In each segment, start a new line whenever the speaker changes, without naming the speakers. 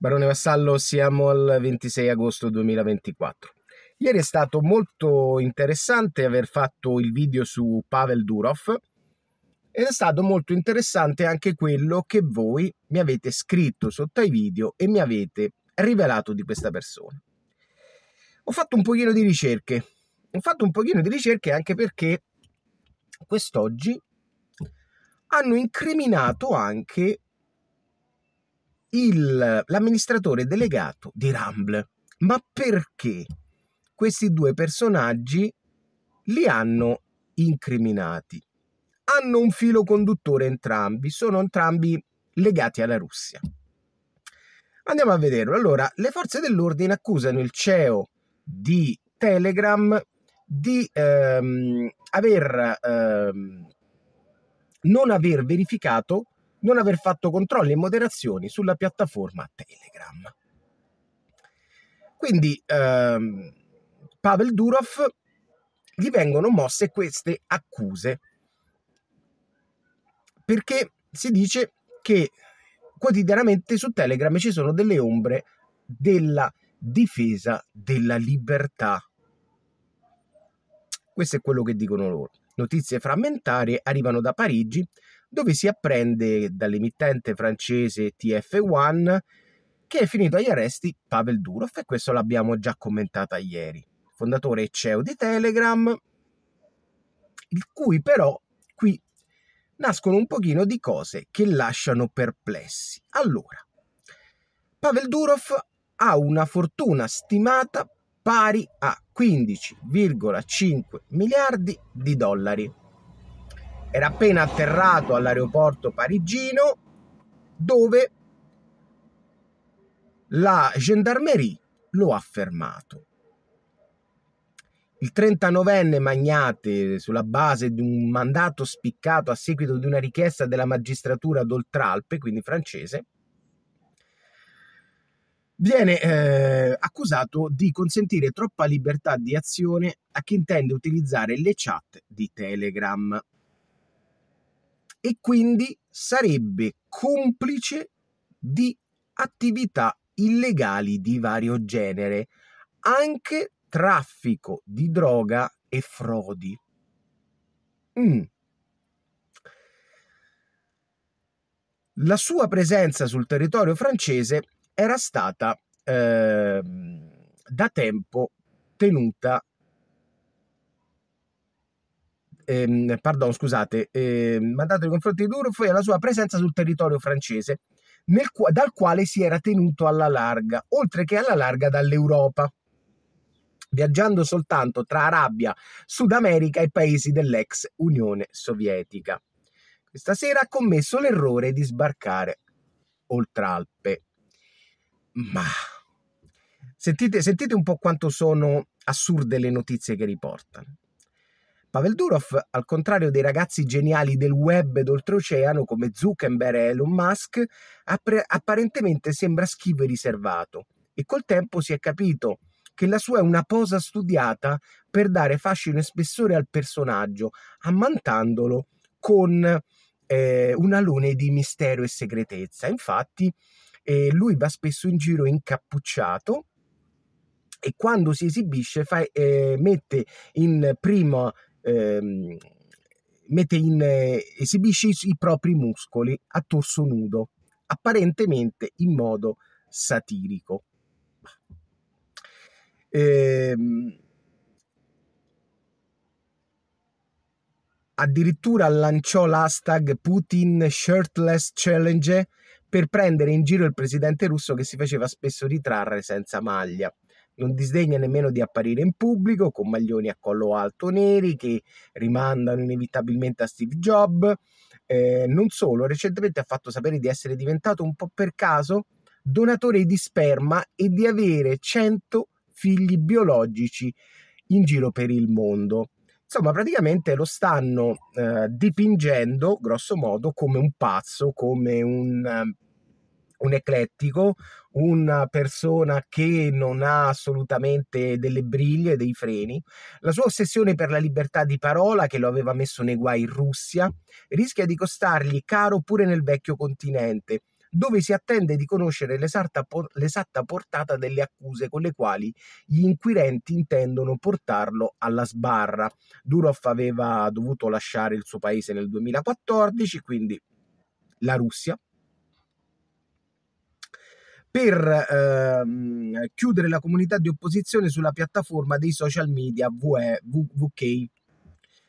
Barone Vassallo, siamo al 26 agosto 2024. Ieri è stato molto interessante aver fatto il video su Pavel Durov ed è stato molto interessante anche quello che voi mi avete scritto sotto ai video e mi avete rivelato di questa persona. Ho fatto un pochino di ricerche, ho fatto un pochino di ricerche anche perché quest'oggi hanno incriminato anche il, l'amministratore delegato di Rumble. Ma perché questi due personaggi li hanno incriminati? Hanno un filo conduttore entrambi, sono entrambi legati alla Russia. Andiamo a vederlo. Allora, le forze dell'ordine accusano il CEO di Telegram di ehm, aver ehm, non aver verificato non aver fatto controlli e moderazioni sulla piattaforma Telegram. Quindi ehm, Pavel Durov gli vengono mosse queste accuse perché si dice che quotidianamente su Telegram ci sono delle ombre della difesa della libertà. Questo è quello che dicono loro. Notizie frammentarie arrivano da Parigi dove si apprende dall'emittente francese TF1 che è finito agli arresti Pavel Durov e questo l'abbiamo già commentato ieri, fondatore e CEO di Telegram, il cui però qui nascono un pochino di cose che lasciano perplessi. Allora, Pavel Durov ha una fortuna stimata pari a 15,5 miliardi di dollari era appena atterrato all'aeroporto parigino dove la gendarmerie lo ha fermato. Il 39enne Magnate, sulla base di un mandato spiccato a seguito di una richiesta della magistratura d'Oltralpe, quindi francese, viene eh, accusato di consentire troppa libertà di azione a chi intende utilizzare le chat di Telegram e quindi sarebbe complice di attività illegali di vario genere, anche traffico di droga e frodi. Mm. La sua presenza sul territorio francese era stata eh, da tempo tenuta ehm, pardon, scusate, ehm, mandato nei confronti di Durf e alla sua presenza sul territorio francese, nel, dal quale si era tenuto alla larga, oltre che alla larga dall'Europa, viaggiando soltanto tra Arabia, Sud America e paesi dell'ex Unione Sovietica. Questa sera ha commesso l'errore di sbarcare oltre Alpe. Ma sentite, sentite un po' quanto sono assurde le notizie che riportano. Pavel Durov, al contrario dei ragazzi geniali del web d'oltreoceano come Zuckerberg e Elon Musk, app- apparentemente sembra schivo e riservato e col tempo si è capito che la sua è una posa studiata per dare fascino e spessore al personaggio, ammantandolo con eh, un alone di mistero e segretezza. Infatti, eh, lui va spesso in giro incappucciato e quando si esibisce fa, eh, mette in prima ehm, in, eh, esibisce i propri muscoli a torso nudo, apparentemente in modo satirico. Ehm, addirittura lanciò l'hashtag Putin Shirtless Challenge per prendere in giro il presidente russo che si faceva spesso ritrarre senza maglia. Non disdegna nemmeno di apparire in pubblico con maglioni a collo alto neri che rimandano inevitabilmente a Steve Jobs. Eh, non solo, recentemente ha fatto sapere di essere diventato un po' per caso donatore di sperma e di avere 100 figli biologici in giro per il mondo. Insomma, praticamente lo stanno eh, dipingendo, grosso modo, come un pazzo, come un un eclettico, una persona che non ha assolutamente delle briglie, dei freni. La sua ossessione per la libertà di parola, che lo aveva messo nei guai in Russia, rischia di costargli caro pure nel vecchio continente dove si attende di conoscere l'esatta, por- l'esatta, portata delle accuse con le quali gli inquirenti intendono portarlo alla sbarra. Durov aveva dovuto lasciare il suo paese nel 2014, quindi la Russia, per ehm, chiudere la comunità di opposizione sulla piattaforma dei social media VK,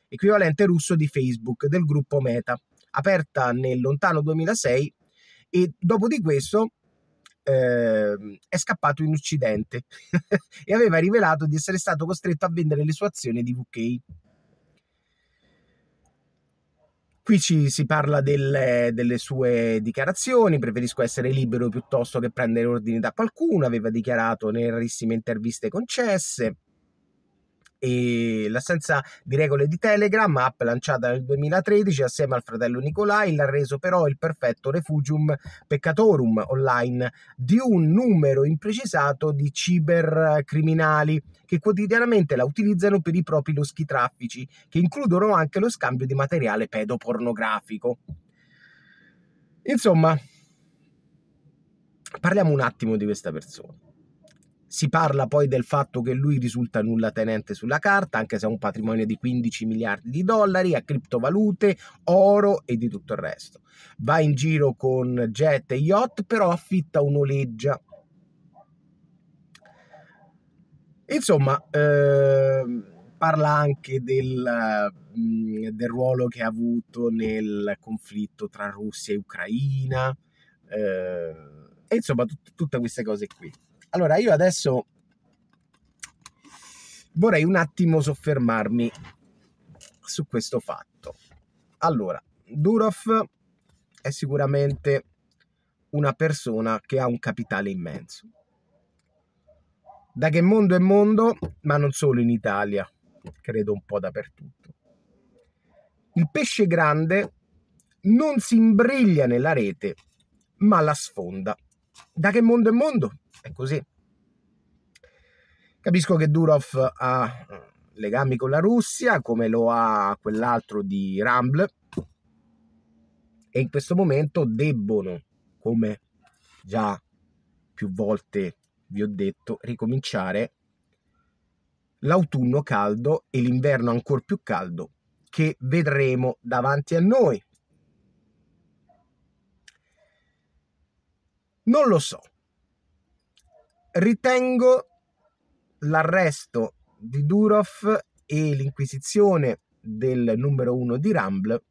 equivalente russo di Facebook del gruppo Meta, aperta nel lontano 2006 e dopo di questo eh, è scappato in Occidente e aveva rivelato di essere stato costretto a vendere le sue azioni di VK. Qui ci si parla delle, delle sue dichiarazioni, preferisco essere libero piuttosto che prendere ordini da qualcuno, aveva dichiarato nelle rarissime interviste concesse e l'assenza di regole di Telegram, app lanciata nel 2013 assieme al fratello Nicolai, l'ha reso però il perfetto refugium peccatorum online di un numero imprecisato di cibercriminali che quotidianamente la utilizzano per i propri loschi traffici, che includono anche lo scambio di materiale pedopornografico. Insomma, parliamo un attimo di questa persona. Si parla poi del fatto che lui risulta nulla tenente sulla carta, anche se ha un patrimonio di 15 miliardi di dollari, ha criptovalute, oro e di tutto il resto. Va in giro con jet e yacht, però affitta un'oleggia. Insomma, eh, parla anche del, mm, del, ruolo che ha avuto nel conflitto tra Russia e Ucraina, eh, e insomma tut- tutte queste cose qui. Allora, io adesso vorrei un attimo soffermarmi su questo fatto. Allora, Durov è sicuramente una persona che ha un capitale immenso. Da che mondo è mondo, ma non solo in Italia, credo un po' dappertutto. Il pesce grande non si imbriglia nella rete, ma la sfonda da che mondo è mondo, è così. Capisco che Durov ha mm, legami con la Russia, come lo ha quell'altro di Rumble, e in questo momento debbono, come già più volte vi ho detto, ricominciare l'autunno caldo e l'inverno ancora più caldo che vedremo davanti a noi. Non lo so. Ritengo l'arresto di Durov e l'inquisizione del numero uno di Rumble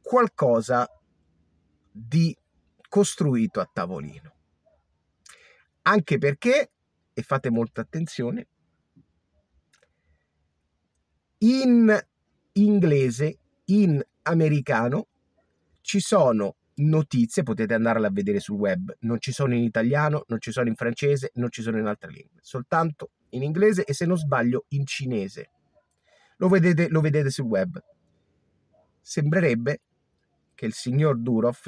qualcosa di costruito a tavolino. Anche perché, e fate molta attenzione, in inglese, in americano, ci sono notizie potete andarle a vedere sul web. Non ci sono in italiano, non ci sono in francese, non ci sono in altre lingue, soltanto in inglese e se non sbaglio in cinese. Lo vedete, lo vedete sul web. Sembrerebbe che il signor Durov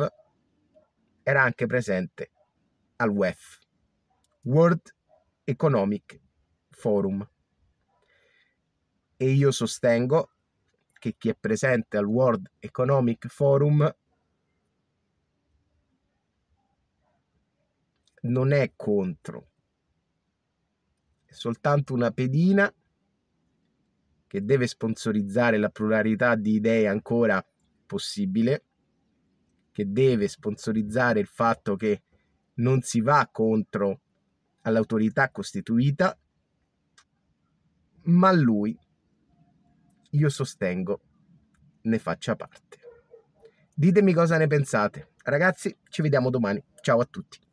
era anche presente al WEF, World Economic Forum. E io sostengo che chi è presente al World Economic Forum non è contro, è soltanto una pedina che deve sponsorizzare la pluralità di idee ancora possibile, che deve sponsorizzare il fatto che non si va contro all'autorità costituita, ma lui, io sostengo, ne faccia parte. Ditemi cosa ne pensate. Ragazzi, ci vediamo domani. Ciao a tutti.